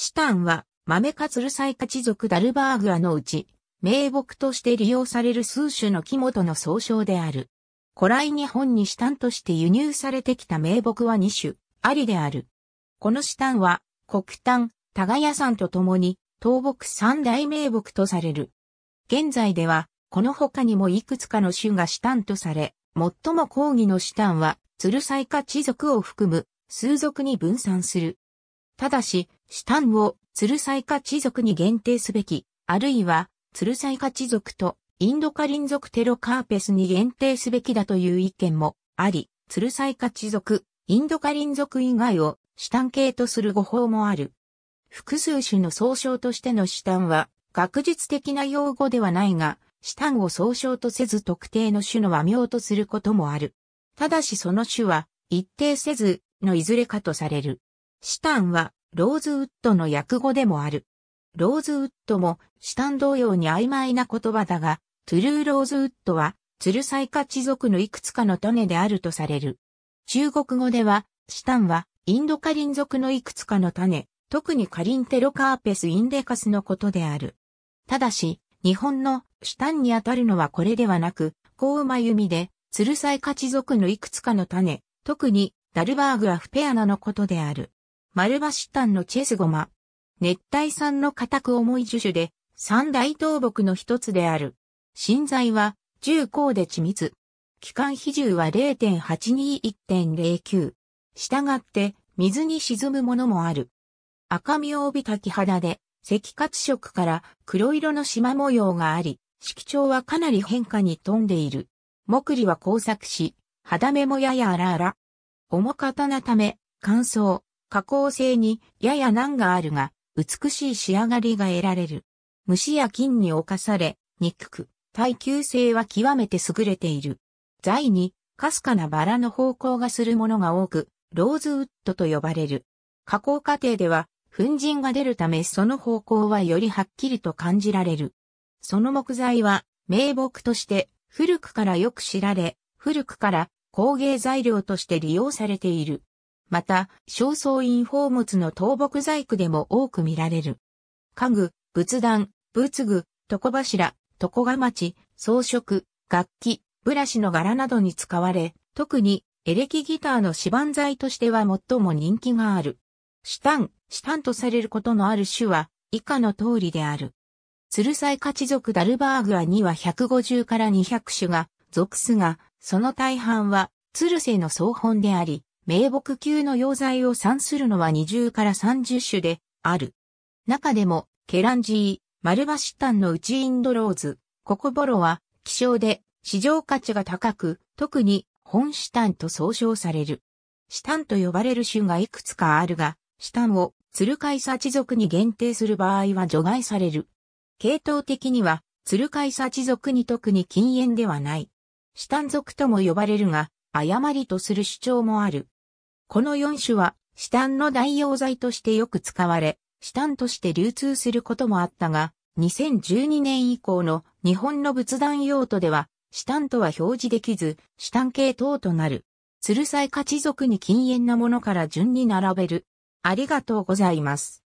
シタンは、豆かつるサイカ族ダルバーグアのうち、名木として利用される数種の木元の総称である。古来日本にシタンとして輸入されてきた名木は2種、ありである。このシタンは、黒炭、ヤ山と共に、倒木三大名木とされる。現在では、この他にもいくつかの種がシタンとされ、最も抗議のシタンは、鶴サイカチ族を含む、数族に分散する。ただし、タンをツルサイカ地族に限定すべき、あるいはツルサイカ地族とインドカリン族テロカーペスに限定すべきだという意見もあり、ツルサイカ地族、インドカリン族以外をタン系とする語法もある。複数種の総称としてのタンは、学術的な用語ではないが、タンを総称とせず特定の種の和名とすることもある。ただしその種は、一定せず、のいずれかとされる。タンは、ローズウッドの訳語でもある。ローズウッドも、シタン同様に曖昧な言葉だが、トゥルーローズウッドは、ツルサイカ地族のいくつかの種であるとされる。中国語では、シタンは、インドカリン族のいくつかの種、特にカリンテロカーペスインデカスのことである。ただし、日本のシタンにあたるのはこれではなく、コウマユミで、ツルサイカ地族のいくつかの種、特にダルバーグアフペアナのことである。丸橋炭のチェスゴマ。熱帯産の固く重い樹種で、三大倒木の一つである。芯材は、重厚で緻密。期間比重は0.821.09。従って、水に沈むものもある。赤みを帯びた木肌で、赤褐色から黒色の縞模様があり、色調はかなり変化に富んでいる。木理は交錯し、肌目もやや荒々。重かたなため、乾燥、加工性にやや難があるが、美しい仕上がりが得られる。虫や菌に侵され、憎く、耐久性は極めて優れている。材に、かすかなバラの方向がするものが多く、ローズウッドと呼ばれる。加工過程では、粉塵が出るためその方向はよりはっきりと感じられる。その木材は、名木として古くからよく知られ、古くから工芸材料として利用されている。また、正ォー宝物の倒木細工でも多く見られる。家具、仏壇、仏具、床柱、床が町、装飾、楽器、ブラシの柄などに使われ、特にエレキギターの指板材としては最も人気がある。シタン、シタンとされることのある種は以下の通りである。ツルサイカチ族ダルバーグアには150から200種が属すが、その大半はツルセの総本であり、名木級の溶剤を産するのは20から30種である。中でも、ケランジー、マルバシタンのうちインドローズ、ココボロは、希少で市場価値が高く、特に本シタンと総称される。シタンと呼ばれる種がいくつかあるが、シタンをツルカイサチ族に限定する場合は除外される。系統的には、ツルカイサチ族に特に禁煙ではない。シタン族とも呼ばれるが、誤りとする主張もある。この4種は、シタンの代用剤としてよく使われ、シタンとして流通することもあったが、2012年以降の日本の仏壇用途では、シタンとは表示できず、シタン系等となる。鶴い。価値族に禁煙なものから順に並べる。ありがとうございます。